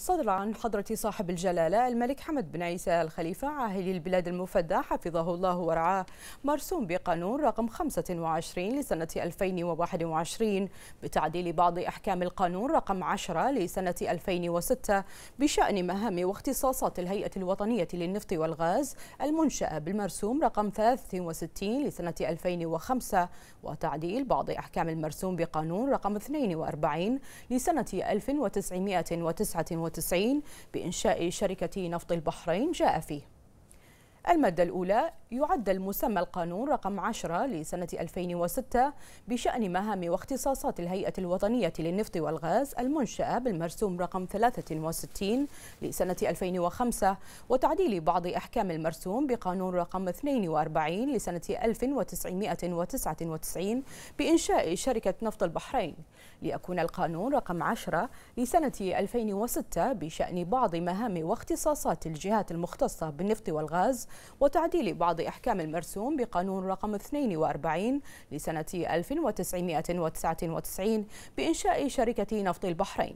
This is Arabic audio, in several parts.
صدر عن حضرة صاحب الجلالة الملك حمد بن عيسى الخليفة عاهل البلاد المفدى حفظه الله ورعاه مرسوم بقانون رقم 25 لسنة 2021 بتعديل بعض أحكام القانون رقم 10 لسنة 2006 بشأن مهام واختصاصات الهيئة الوطنية للنفط والغاز المنشأة بالمرسوم رقم 63 لسنة 2005 وتعديل بعض أحكام المرسوم بقانون رقم 42 لسنة 1999 1997 بإنشاء شركة نفط البحرين جاء فيه المادة الأولى يعد المسمى القانون رقم 10 لسنة 2006 بشأن مهام واختصاصات الهيئة الوطنية للنفط والغاز المنشأة بالمرسوم رقم 63 لسنة 2005 وتعديل بعض أحكام المرسوم بقانون رقم 42 لسنة 1999 بإنشاء شركة نفط البحرين ليكون القانون رقم 10 لسنة 2006 بشأن بعض مهام واختصاصات الجهات المختصة بالنفط والغاز وتعديل بعض أحكام المرسوم بقانون رقم 42 لسنة 1999 بإنشاء شركة نفط البحرين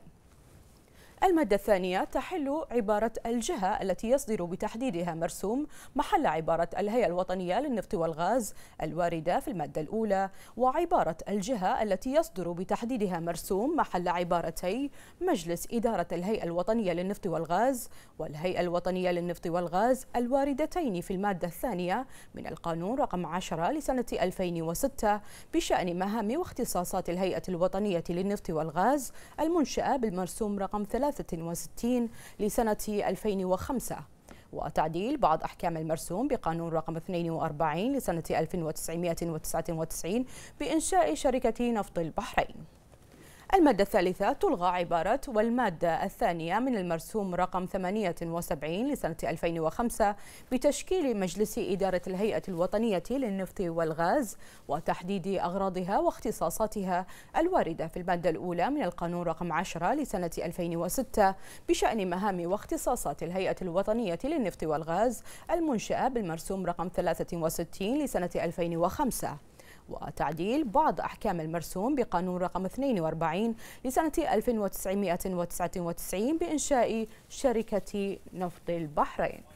المادة الثانية تحل عبارة الجهة التي يصدر بتحديدها مرسوم محل عبارة الهيئة الوطنية للنفط والغاز الواردة في المادة الأولى وعبارة الجهة التي يصدر بتحديدها مرسوم محل عبارتي مجلس إدارة الهيئة الوطنية للنفط والغاز والهيئة الوطنية للنفط والغاز الواردتين في المادة الثانية من القانون رقم 10 لسنة 2006 بشأن مهام واختصاصات الهيئة الوطنية للنفط والغاز المنشأة بالمرسوم رقم 3 63 لسنة 2005 وتعديل بعض أحكام المرسوم بقانون رقم 42 لسنة 1999 بإنشاء شركة نفط البحرين المادة الثالثة تلغى عبارة والمادة الثانية من المرسوم رقم 78 لسنة 2005 بتشكيل مجلس إدارة الهيئة الوطنية للنفط والغاز وتحديد أغراضها واختصاصاتها الواردة في المادة الأولى من القانون رقم 10 لسنة 2006 بشأن مهام واختصاصات الهيئة الوطنية للنفط والغاز المنشأة بالمرسوم رقم 63 لسنة 2005 وتعديل بعض أحكام المرسوم بقانون رقم 42 لسنة 1999 بإنشاء شركة نفط البحرين